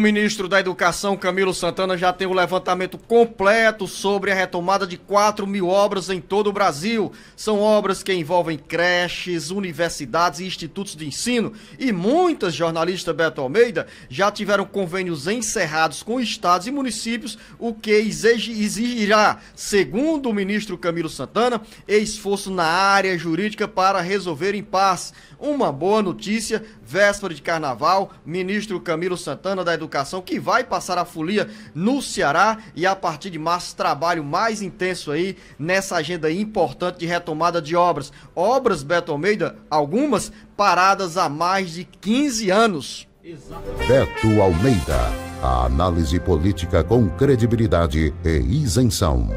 O ministro da Educação, Camilo Santana, já tem o um levantamento completo sobre a retomada de 4 mil obras em todo o Brasil. São obras que envolvem creches, universidades e institutos de ensino. E muitas, jornalista Beto Almeida, já tiveram convênios encerrados com estados e municípios, o que exigirá, segundo o ministro Camilo Santana, esforço na área jurídica para resolver impasse. Uma boa notícia véspera de carnaval, ministro Camilo Santana da Educação, que vai passar a folia no Ceará e a partir de março trabalho mais intenso aí nessa agenda importante de retomada de obras. Obras, Beto Almeida, algumas paradas há mais de 15 anos. Beto Almeida, a análise política com credibilidade e isenção.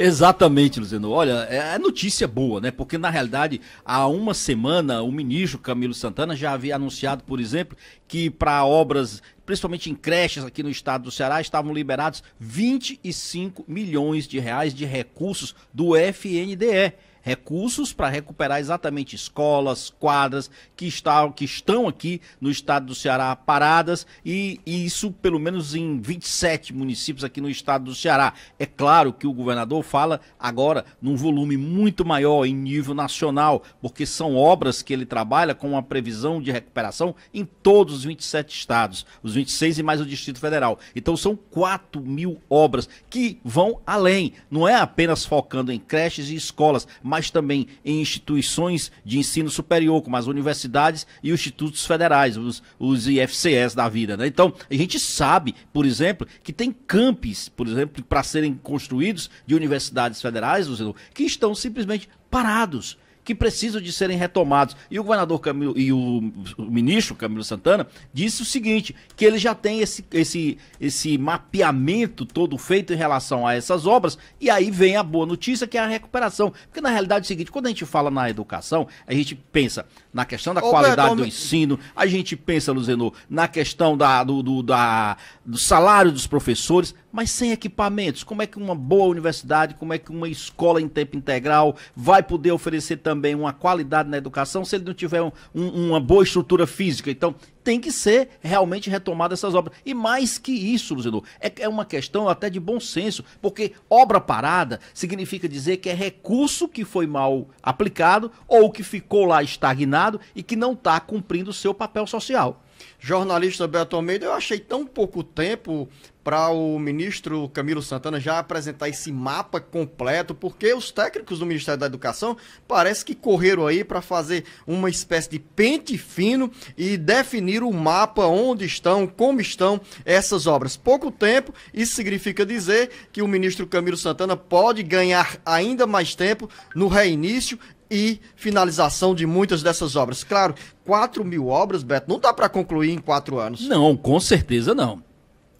Exatamente, Luciano. Olha, é, é notícia boa, né? Porque na realidade, há uma semana, o ministro Camilo Santana já havia anunciado, por exemplo, que para obras principalmente em creches aqui no estado do Ceará, estavam liberados 25 milhões de reais de recursos do FNDE recursos para recuperar exatamente escolas, quadras que, está, que estão aqui no estado do Ceará paradas e, e isso pelo menos em 27 municípios aqui no estado do Ceará. É claro que o governador fala agora num volume muito maior em nível nacional, porque são obras que ele trabalha com uma previsão de recuperação em todos os 27 estados, os 26 e mais o Distrito Federal. Então são 4 mil obras que vão além, não é apenas focando em creches e escolas, mas mas também em instituições de ensino superior, como as universidades e os institutos federais, os, os IFCS da vida. Né? Então, a gente sabe, por exemplo, que tem campos, por exemplo, para serem construídos de universidades federais, que estão simplesmente parados que precisam de serem retomados. E o governador Camilo e o, o ministro Camilo Santana disse o seguinte: que ele já tem esse, esse, esse mapeamento todo feito em relação a essas obras, e aí vem a boa notícia que é a recuperação. Porque na realidade é o seguinte, quando a gente fala na educação, a gente pensa na questão da Ô, qualidade do ensino, a gente pensa, Luzeno, na questão da, do, do, da, do salário dos professores, mas sem equipamentos. Como é que uma boa universidade, como é que uma escola em tempo integral vai poder oferecer também uma qualidade na educação se ele não tiver um, um, uma boa estrutura física? Então, tem que ser realmente retomada essas obras. E mais que isso, Luzilu, é, é uma questão até de bom senso, porque obra parada significa dizer que é recurso que foi mal aplicado ou que ficou lá estagnado e que não está cumprindo o seu papel social jornalista Beto Almeida, eu achei tão pouco tempo para o ministro Camilo Santana já apresentar esse mapa completo, porque os técnicos do Ministério da Educação parece que correram aí para fazer uma espécie de pente fino e definir o mapa onde estão, como estão essas obras. Pouco tempo, isso significa dizer que o ministro Camilo Santana pode ganhar ainda mais tempo no reinício e finalização de muitas dessas obras. Claro, 4 mil obras, Beto, não dá para concluir em quatro anos. Não, com certeza não.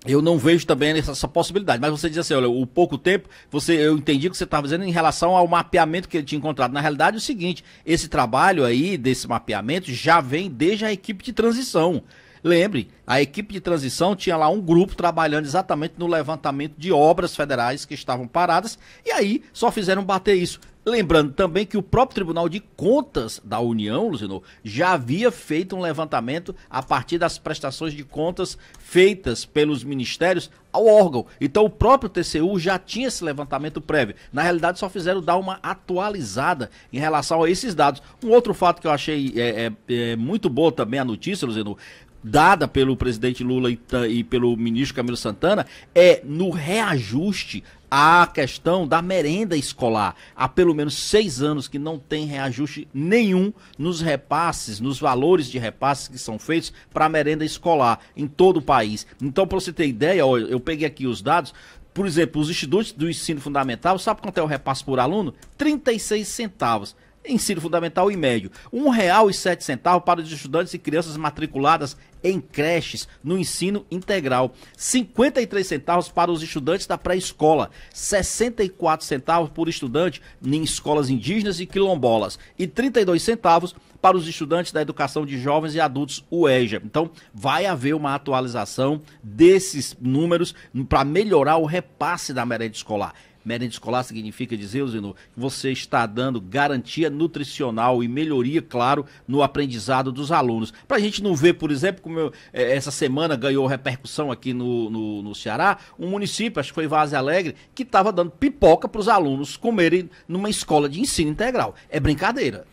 Eu não vejo também essa, essa, possibilidade. Mas você diz assim, olha, o pouco tempo, você, eu entendi o que você estava dizendo em relação ao mapeamento que ele tinha encontrado. Na realidade, é o seguinte, esse trabalho aí, desse mapeamento, já vem desde a equipe de transição. Lembre, a equipe de transição tinha lá um grupo trabalhando exatamente no levantamento de obras federais que estavam paradas e aí só fizeram bater isso. Lembrando também que o próprio Tribunal de Contas da União, Luzinor, já havia feito um levantamento a partir das prestações de contas feitas pelos ministérios ao órgão. Então o próprio TCU já tinha esse levantamento prévio. Na realidade, só fizeram dar uma atualizada em relação a esses dados. Um outro fato que eu achei é, é, é muito boa também a notícia, Luzinor, dada pelo presidente Lula e, e pelo ministro Camilo Santana é no reajuste à questão da merenda escolar. Há pelo menos seis anos que não tem reajuste nenhum nos repasses, nos valores de repasses que são feitos para a merenda escolar em todo o país. Então, para você ter ideia, ó, eu peguei aqui os dados. Por exemplo, os institutos do ensino fundamental, sabe quanto é o repasse por aluno? 36 centavos ensino fundamental e médio. R$ 1,07 para os estudantes e crianças matriculadas em creches no ensino integral, 53 centavos para os estudantes da pré-escola, 64 centavos por estudante em escolas indígenas e quilombolas e 32 centavos para os estudantes da educação de jovens e adultos UEJA. Então, vai haver uma atualização desses números para melhorar o repasse da merenda escolar. Merenda escolar significa dizer, Zeno, que você está dando garantia nutricional e melhoria, claro, no aprendizado dos alunos. Para a gente não ver, por exemplo, como eu, é, essa semana ganhou repercussão aqui no, no, no Ceará, um município, acho que foi Vaze Alegre, que estava dando pipoca para os alunos comerem numa escola de ensino integral. É brincadeira.